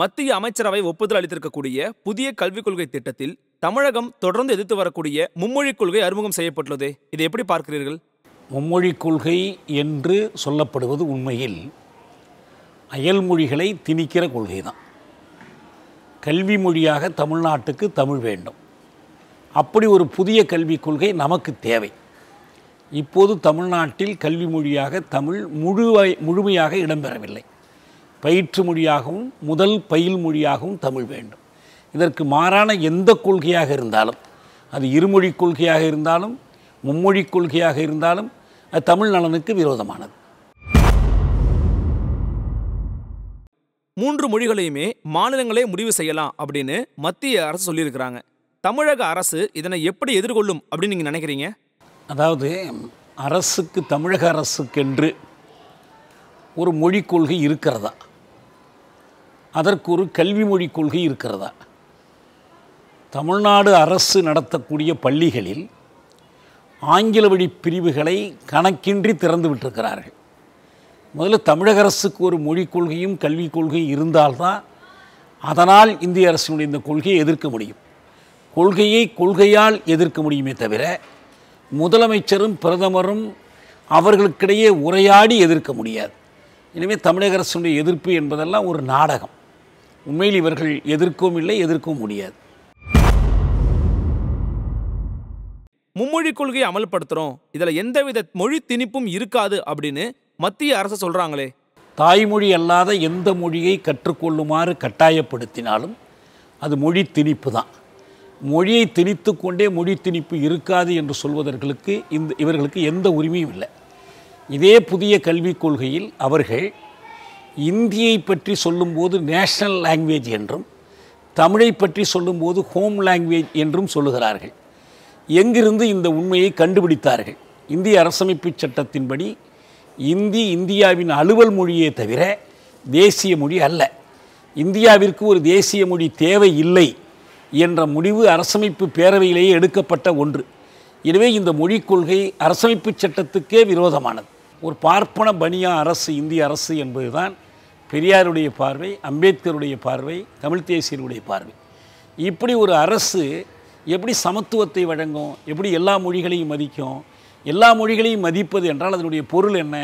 மத்திய அமைச்சரவை ஒப்புதல் அளித்திருக்கக்கூடிய புதிய கல்விக் கொள்கை திட்டத்தில் தமிழகம் தொடர்ந்து எதிர்த்து வரக்கூடிய மும்மொழி கொள்கை அறிமுகம் செய்யப்பட்டுள்ளது இதை எப்படி பார்க்கிறீர்கள் மும்மொழி கொள்கை என்று சொல்லப்படுவது உண்மையில் அயல்மொழிகளை திணிக்கிற கொள்கை தான் கல்வி மொழியாக தமிழ்நாட்டுக்கு தமிழ் வேண்டும் அப்படி ஒரு புதிய கல்விக் கொள்கை நமக்கு தேவை இப்போது தமிழ்நாட்டில் கல்வி மொழியாக தமிழ் முழுவை முழுமையாக இடம்பெறவில்லை பயிற்று மொழியாகவும் முதல் பயில் மொழியாகவும் தமிழ் வேண்டும் இதற்கு மாறான எந்த கொள்கையாக இருந்தாலும் அது இருமொழி கொள்கையாக இருந்தாலும் மும்மொழி கொள்கையாக இருந்தாலும் அது தமிழ் நலனுக்கு விரோதமானது மூன்று மொழிகளையுமே மாநிலங்களே முடிவு செய்யலாம் அப்படின்னு மத்திய அரசு சொல்லியிருக்கிறாங்க தமிழக அரசு இதனை எப்படி எதிர்கொள்ளும் அப்படின்னு நீங்கள் நினைக்கிறீங்க அதாவது அரசுக்கு தமிழக அரசுக்கென்று ஒரு மொழிக் கொள்கை இருக்கிறதா அதற்கு ஒரு கல்வி மொழி கொள்கை இருக்கிறதா தமிழ்நாடு அரசு நடத்தக்கூடிய பள்ளிகளில் ஆங்கில வழி பிரிவுகளை கணக்கின்றி திறந்து விட்டிருக்கிறார்கள் முதல்ல தமிழக அரசுக்கு ஒரு மொழிக் கொள்கையும் கல்விக் கொள்கையும் இருந்தால்தான் அதனால் இந்திய அரசினுடைய இந்த கொள்கையை எதிர்க்க முடியும் கொள்கையை கொள்கையால் எதிர்க்க முடியுமே தவிர முதலமைச்சரும் பிரதமரும் அவர்களுக்கிடையே உரையாடி எதிர்க்க முடியாது எனவே தமிழக அரசுடைய எதிர்ப்பு என்பதெல்லாம் ஒரு நாடகம் உண்மையில் இவர்கள் எதிர்க்கவும் இல்லை எதிர்க்கவும் முடியாது மும்மொழி கொள்கையை அமல்படுத்துகிறோம் இதில் எந்தவித மொழி திணிப்பும் இருக்காது அப்படின்னு மத்திய அரசு சொல்கிறாங்களே தாய்மொழி அல்லாத எந்த மொழியை கற்றுக்கொள்ளுமாறு கட்டாயப்படுத்தினாலும் அது மொழி திணிப்பு தான் மொழியை திணித்து கொண்டே மொழி திணிப்பு இருக்காது என்று சொல்வதற்கு இந்த இவர்களுக்கு எந்த உரிமையும் இல்லை இதே புதிய கல்விக் கொள்கையில் அவர்கள் இந்தியை பற்றி சொல்லும்போது நேஷ்னல் லாங்குவேஜ் என்றும் தமிழை பற்றி சொல்லும்போது ஹோம் லாங்குவேஜ் என்றும் சொல்லுகிறார்கள் எங்கிருந்து இந்த உண்மையை கண்டுபிடித்தார்கள் இந்திய அரசமைப்பு சட்டத்தின்படி இந்தி இந்தியாவின் அலுவல் மொழியே தவிர தேசிய மொழி அல்ல இந்தியாவிற்கு ஒரு தேசிய மொழி தேவை இல்லை என்ற முடிவு அரசமைப்பு பேரவையிலேயே எடுக்கப்பட்ட ஒன்று எனவே இந்த மொழிக் கொள்கை அரசமைப்பு சட்டத்துக்கே விரோதமானது ஒரு பார்ப்பன பனியா அரசு இந்திய அரசு என்பதுதான் பெரியாருடைய பார்வை அம்பேத்கருடைய பார்வை தமிழ் தேசியனுடைய பார்வை இப்படி ஒரு அரசு எப்படி சமத்துவத்தை வழங்கும் எப்படி எல்லா மொழிகளையும் மதிக்கும் எல்லா மொழிகளையும் மதிப்பது என்றால் அதனுடைய பொருள் என்ன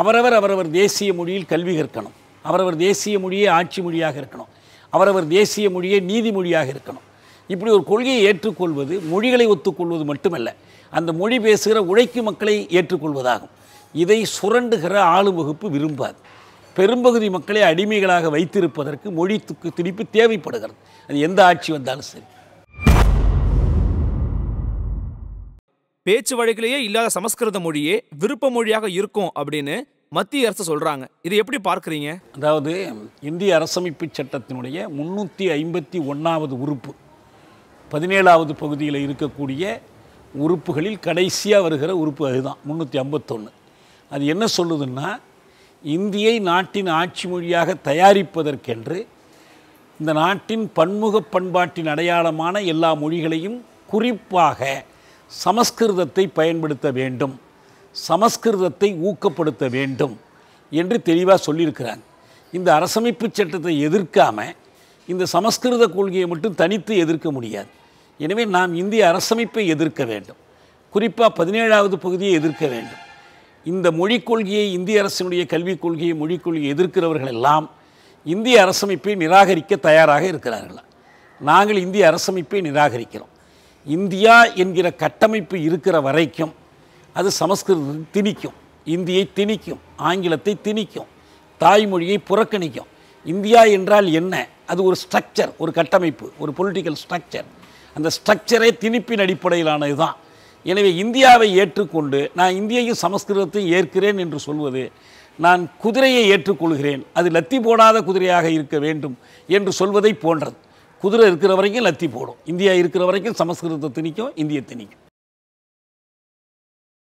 அவரவர் அவரவர் தேசிய மொழியில் கல்வி கற்கணும் அவரவர் தேசிய மொழியே ஆட்சி மொழியாக இருக்கணும் அவரவர் தேசிய மொழியே நீதிமொழியாக இருக்கணும் இப்படி ஒரு கொள்கையை ஏற்றுக்கொள்வது மொழிகளை ஒத்துக்கொள்வது மட்டுமல்ல அந்த மொழி பேசுகிற உழைக்கும் மக்களை ஏற்றுக்கொள்வதாகும் இதை சுரண்டுகிற ஆளும் வகுப்பு விரும்பாது பெரும்பகுதி மக்களை அடிமைகளாக வைத்திருப்பதற்கு மொழி துக்கு திணிப்பு தேவைப்படுகிறது அது எந்த ஆட்சி வந்தாலும் சரி பேச்சு வழக்கிலேயே இல்லாத சமஸ்கிருத மொழியே விருப்ப மொழியாக இருக்கும் அப்படின்னு மத்திய அரசு சொல்கிறாங்க இதை எப்படி பார்க்குறீங்க அதாவது இந்திய அரசமைப்பு சட்டத்தினுடைய முந்நூற்றி ஐம்பத்தி ஒன்றாவது உறுப்பு பதினேழாவது பகுதியில் இருக்கக்கூடிய உறுப்புகளில் கடைசியாக வருகிற உறுப்பு அதுதான் முந்நூற்றி ஐம்பத்தொன்று அது என்ன சொல்லுதுன்னா இந்தியை நாட்டின் ஆட்சி மொழியாக தயாரிப்பதற்கென்று இந்த நாட்டின் பன்முக பண்பாட்டின் அடையாளமான எல்லா மொழிகளையும் குறிப்பாக சமஸ்கிருதத்தை பயன்படுத்த வேண்டும் சமஸ்கிருதத்தை ஊக்கப்படுத்த வேண்டும் என்று தெளிவாக சொல்லியிருக்கிறாங்க இந்த அரசமைப்பு சட்டத்தை எதிர்க்காமல் இந்த சமஸ்கிருத கொள்கையை மட்டும் தனித்து எதிர்க்க முடியாது எனவே நாம் இந்திய அரசமைப்பை எதிர்க்க வேண்டும் குறிப்பாக பதினேழாவது பகுதியை எதிர்க்க வேண்டும் இந்த மொழிக் கொள்கையை இந்திய அரசினுடைய கல்விக் கொள்கையை மொழிக் கொள்கையை எதிர்க்கிறவர்கள் எல்லாம் இந்திய அரசமைப்பை நிராகரிக்க தயாராக இருக்கிறார்கள் நாங்கள் இந்திய அரசமைப்பை நிராகரிக்கிறோம் இந்தியா என்கிற கட்டமைப்பு இருக்கிற வரைக்கும் அது சமஸ்கிருதம் திணிக்கும் இந்தியை திணிக்கும் ஆங்கிலத்தை திணிக்கும் தாய்மொழியை புறக்கணிக்கும் இந்தியா என்றால் என்ன அது ஒரு ஸ்ட்ரக்சர் ஒரு கட்டமைப்பு ஒரு பொலிட்டிக்கல் ஸ்ட்ரக்சர் அந்த ஸ்ட்ரக்சரே திணிப்பின் அடிப்படையிலானது தான் எனவே இந்தியாவை ஏற்றுக்கொண்டு நான் இந்தியையும் சமஸ்கிருதத்தையும் ஏற்கிறேன் என்று சொல்வது நான் குதிரையை ஏற்றுக்கொள்கிறேன் அது லத்தி போடாத குதிரையாக இருக்க வேண்டும் என்று சொல்வதை போன்றது குதிரை இருக்கிற வரைக்கும் லத்தி போடும் இந்தியா இருக்கிற வரைக்கும் சமஸ்கிருதத்தை திணிக்கும் இந்திய திணிக்கும்